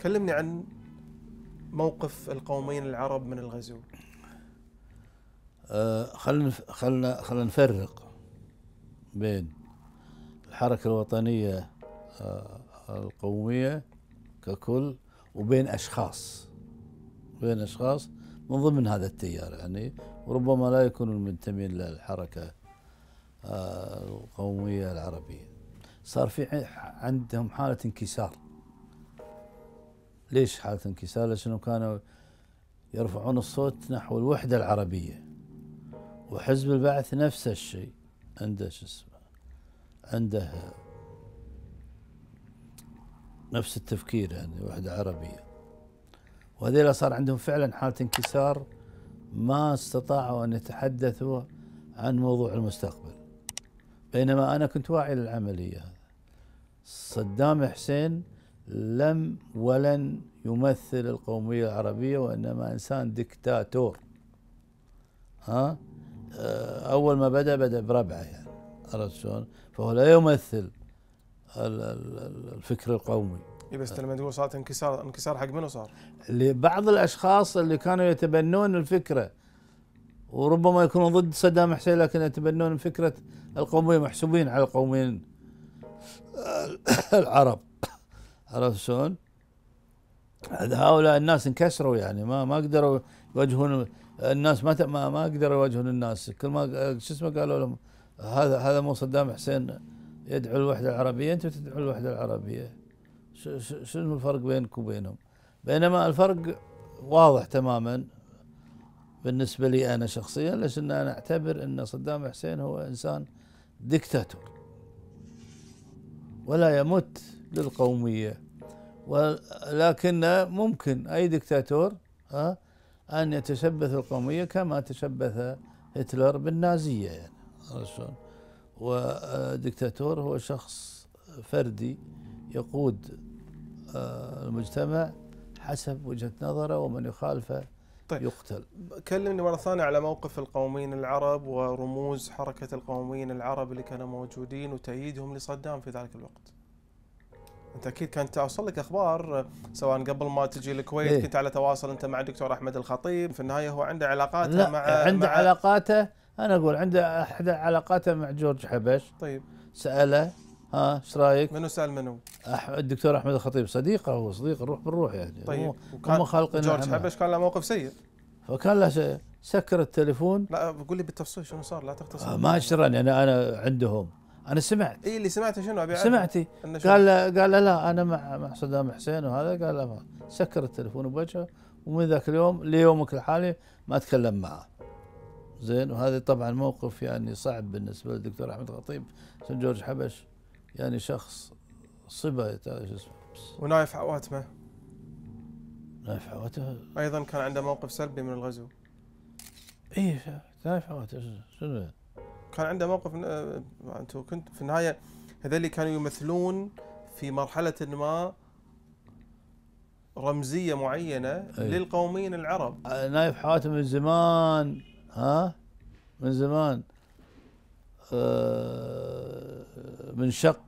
كلمني عن موقف القومين العرب من الغزو آه خلنا خلنا خلنا نفرق بين الحركة الوطنية آه القومية ككل وبين أشخاص بين أشخاص من ضمن هذا التيار يعني وربما لا يكونوا المنتمين للحركة آه القومية العربية صار في عندهم حالة انكسار ليش حالة انكسار؟ لأنهم كانوا يرفعون الصوت نحو الوحدة العربية وحزب البعث نفس الشيء عنده شو اسمه عنده نفس التفكير يعني وحدة عربية وهذيلا صار عندهم فعلا حالة انكسار ما استطاعوا أن يتحدثوا عن موضوع المستقبل بينما أنا كنت واعي للعملية صدام حسين لم ولن يمثل القومية العربية وإنما إنسان دكتاتور ها آه، أول ما بدأ بدأ بربعه يعني عرفت شلون؟ فهو لا يمثل الفكر القومي اي بس لما تقول صارت انكسار انكسار حق منو صار؟ لبعض الاشخاص اللي كانوا يتبنون الفكره وربما يكونوا ضد صدام حسين لكن يتبنون فكره القوميه محسوبين على القوميين العرب عرفت شلون؟ هؤلاء الناس انكسروا يعني ما ما قدروا يواجهون الناس ما ما, ما قدروا يواجهون الناس كل ما شو اسمه قالوا لهم هذا هذا مو صدام حسين يدعو الوحده العربيه انتم تدعو الوحده العربيه شنو الفرق بينكم وبينهم؟ بينما الفرق واضح تماما بالنسبه لي انا شخصيا ليش ان انا اعتبر ان صدام حسين هو انسان دكتاتور ولا يمت للقومية ولكن ممكن أي دكتاتور أن يتشبث القومية كما تشبث هتلر بالنازية يعني شلون؟ والدكتاتور هو شخص فردي يقود آه، المجتمع حسب وجهة نظره ومن يخالفه طيب. يقتل كلمني مرة ثانية على موقف القوميين العرب ورموز حركة القوميين العرب اللي كانوا موجودين وتأييدهم لصدام في ذلك الوقت انت اكيد كانت توصل لك اخبار سواء قبل ما تجي الكويت إيه؟ كنت على تواصل انت مع الدكتور احمد الخطيب في النهايه هو عنده علاقاته لا مع عنده مع علاقاته انا اقول عنده احد علاقاته مع جورج حبش طيب ساله ها ايش رايك؟ منو سال منو؟ الدكتور احمد الخطيب صديقه هو صديق الروح بالروح يعني طيب وكان خالقين جورج حبش كان له موقف سيء فكان له سكر التليفون لا قول لي بالتفصيل شنو صار لا تختصر آه ما اشتراني انا انا عندهم انا سمعت اي اللي سمعته شنو ابي سمعتي قال قال لا انا مع مع صدام حسين وهذا قال لا سكر التليفون بوجهه ومن ذاك اليوم ليومك الحالي ما اتكلم معه زين وهذا طبعا موقف يعني صعب بالنسبه للدكتور احمد خطيب سن جورج حبش يعني شخص صبا شو اسمه ونايف عواتمه نايف عواتمه ايضا كان عنده موقف سلبي من الغزو اي نايف عواتمه شنو كان عنده موقف آه، انتم كنت في النهايه هذول كانوا يمثلون في مرحله ما رمزيه معينه أيه. للقوميين العرب آه، نايف حاتم من زمان ها من زمان آه منشق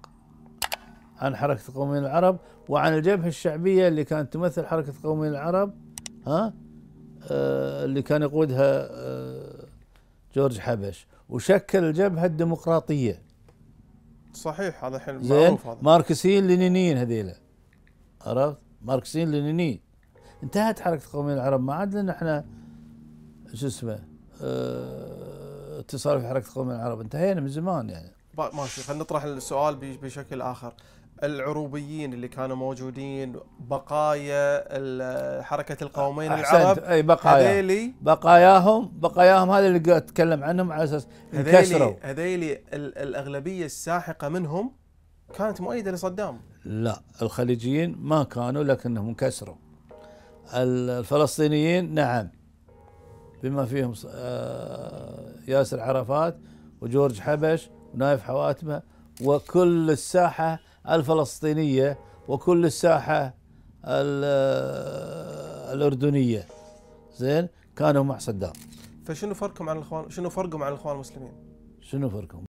عن حركه القوميين العرب وعن الجبهه الشعبيه اللي كانت تمثل حركه القوميين العرب ها آه اللي كان يقودها آه جورج حبش وشكل الجبهه الديمقراطيه صحيح هذا الحين معروف هذا ماركسيين لينينيين هذيلا عرفت ماركسيين لينينيين انتهت حركه القوميين العرب ما عاد لنا احنا شو اسمه اه اتصال في حركه القوميين العرب انتهينا من زمان يعني ماشي خلينا نطرح السؤال بشكل اخر العروبيين اللي كانوا موجودين بقايا حركه القومين العرب اي بقايا هذيلي بقاياهم بقاياهم هذا اللي اتكلم عنهم على اساس انكسروا هذيلي الاغلبيه الساحقه منهم كانت مؤيده لصدام لا الخليجيين ما كانوا لكنهم انكسروا الفلسطينيين نعم بما فيهم آه، ياسر عرفات وجورج حبش ونايف حواتمه وكل الساحه الفلسطينية وكل الساحة الأردنية زين كانوا مع صدام فشنو فرقهم عن الاخوان شنو فرقهم عن الاخوان المسلمين شنو فرقهم